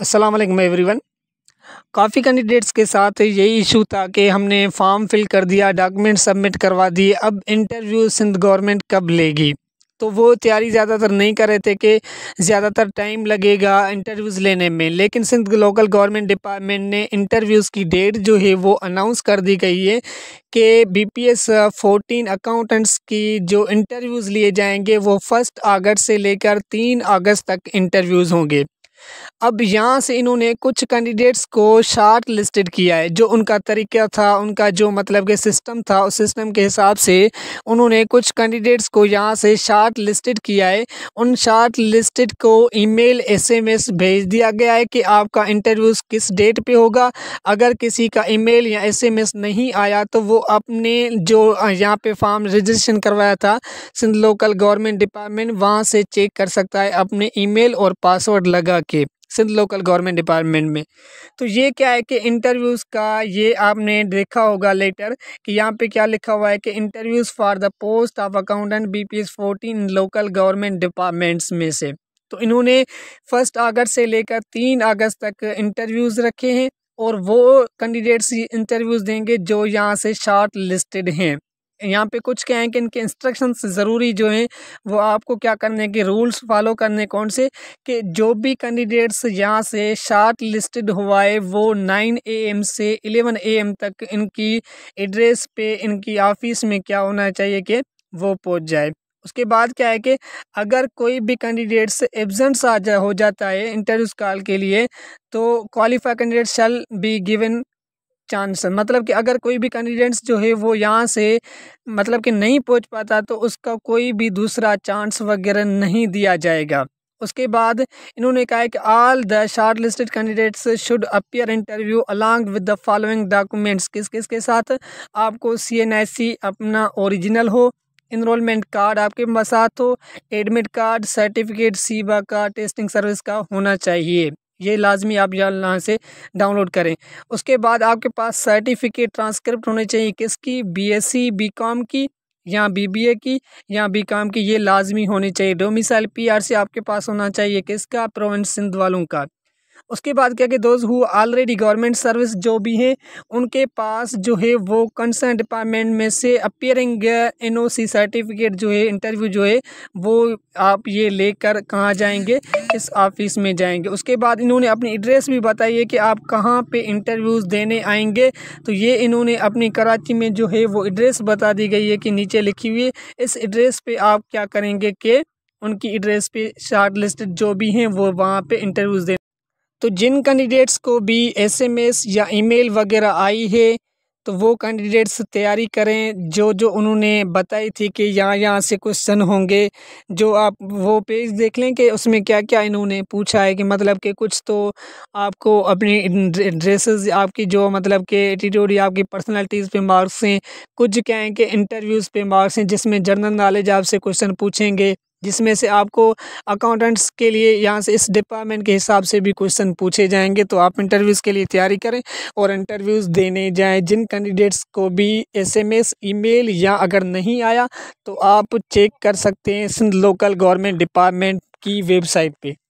Aslam everyone काफ़ी candidates के साथ यही इशू था कि हमने फॉर्म फिल कर दिया डॉक्यूमेंट सबमिट करवा दिए अब इंटरव्यू सिंध गवर्नमेंट कब लेगी तो वो तैयारी ज़्यादातर नहीं कर रहे थे कि ज़्यादातर टाइम लगेगा इंटरव्यूज़ लेने में लेकिन सिंध लोकल गवर्नमेंट डिपार्टमेंट ने इंटरव्यूज़ की डेट जो है वो अनाउंस कर दी गई है कि B P S fourteen accountants की जो इंटरव्यूज़ लिए जाएंगे वो फर्स्ट अगस्त से लेकर तीन अगस्त तक इंटरव्यूज़ होंगे अब यहाँ से इन्होंने कुछ कैंडिडेट्स को शार्ट लिस्टेड किया है जो उनका तरीका था उनका जो मतलब के सिस्टम था उस सिस्टम के हिसाब से उन्होंने कुछ कैंडिडेट्स को यहाँ से शार्ट लिस्टेड किया है उन शार्ट लिस्टेड को ईमेल एसएमएस भेज दिया गया है कि आपका इंटरव्यू किस डेट पे होगा अगर किसी का ई या एस नहीं आया तो वो अपने जो यहाँ पे फॉर्म रजिस्ट्रेशन करवाया था सिंध लोकल गवर्नमेंट डिपार्टमेंट वहाँ से चेक कर सकता है अपने ई और पासवर्ड लगा के सिंध लोकल गवर्नमेंट डिपार्टमेंट में तो ये क्या है कि इंटरव्यूज़ का ये आपने देखा होगा लेटर कि यहाँ पे क्या लिखा हुआ है कि interviews for the post of accountant B P S fourteen local government departments में से तो इन्होंने फर्स्ट अगस्त से लेकर तीन अगस्त तक इंटरव्यूज़ रखे हैं और वो कैंडिडेट्स इंटरव्यूज़ देंगे जो यहाँ से शॉर्ट लिस्टेड हैं यहाँ पे कुछ क्या है कि इनके इंस्ट्रक्शंस ज़रूरी जो हैं वो आपको क्या करने के रूल्स फॉलो करने कौन से कि जो भी कैंडिडेट्स यहाँ से शार्ट लिस्टेड हुआ है वो नाइन ए एम से एलेवन ए एम तक इनकी एड्रेस पे इनकी ऑफिस में क्या होना चाहिए कि वो पहुँच जाए उसके बाद क्या है कि अगर कोई भी कैंडिडेट्स एबजेंट्स आ जा हो जाता है इंटरव्यू कॉल के लिए तो qualify candidate shall be given chance मतलब कि अगर कोई भी कैंडिडेट्स जो है वो यहाँ से मतलब कि नहीं पहुंच पाता तो उसका कोई भी दूसरा चांस वगैरह नहीं दिया जाएगा उसके बाद इन्होंने कहा है कि all the short listed candidates should appear interview along with the following documents किस किस के साथ आपको सी एन सी अपना ओरिजिनल हो इनरोलमेंट कार्ड आपके साथ हो एडमिट कार्ड सर्टिफिकेट सीबा का टेस्टिंग सर्विस का होना चाहिए ये लाजमी आप यहाँ से डाउनलोड करें उसके बाद आपके पास सर्टिफिकेट ट्रांसक्रिप्ट होने चाहिए किसकी बीएससी बीकॉम की या बीबीए की या बीकॉम की ये लाजमी होनी चाहिए डोमिसाइल आर सी आपके पास होना चाहिए किसका प्रोविंस सिंध वालों का उसके बाद क्या कि those who already government service जो भी हैं उनके पास जो है वो कंसर्न डिपार्टमेंट में से अपियरिंग एन सर्टिफिकेट जो है इंटरव्यू जो है वो आप ये लेकर कहाँ जाएंगे इस ऑफिस में जाएंगे उसके बाद इन्होंने अपनी एड्रेस भी बताई है कि आप कहाँ पे इंटरव्यूज़ देने आएंगे तो ये इन्होंने अपनी कराची में जो है वो एड्रेस बता दी गई है कि नीचे लिखी हुई है इस एड्रेस पे आप क्या करेंगे कि उनकी एड्रेस पे शार्ट लिस्ट जो भी हैं वो वहाँ पे इंटरव्यूज़ देने तो जिन कैंडिडेट्स को भी एसएमएस या ईमेल वगैरह आई है तो वो कैंडिडेट्स तैयारी करें जो जो उन्होंने बताई थी कि यहाँ यहाँ से क्वेश्चन होंगे जो आप वो पेज देख लें कि उसमें क्या क्या इन्होंने पूछा है कि मतलब कि कुछ तो आपको अपनी ड्रेसेस आपकी जो मतलब कि एटीट्यूड या आपकी पर्सनालिटीज़ पे मार्क्स हैं कुछ क्या हैं कि इंटरव्यूज़ पे मार्क्स हैं जिसमें जनरल नॉलेज आपसे क्वेश्चन पूछेंगे जिसमें से आपको अकाउंटेंट्स के लिए यहाँ से इस डिपार्टमेंट के हिसाब से भी क्वेश्चन पूछे जाएंगे तो आप इंटरव्यूज़ के लिए तैयारी करें और इंटरव्यूज़ देने जाएं जिन कैंडिडेट्स को भी एसएमएस ईमेल या अगर नहीं आया तो आप चेक कर सकते हैं सिंध लोकल गवर्नमेंट डिपार्टमेंट की वेबसाइट पे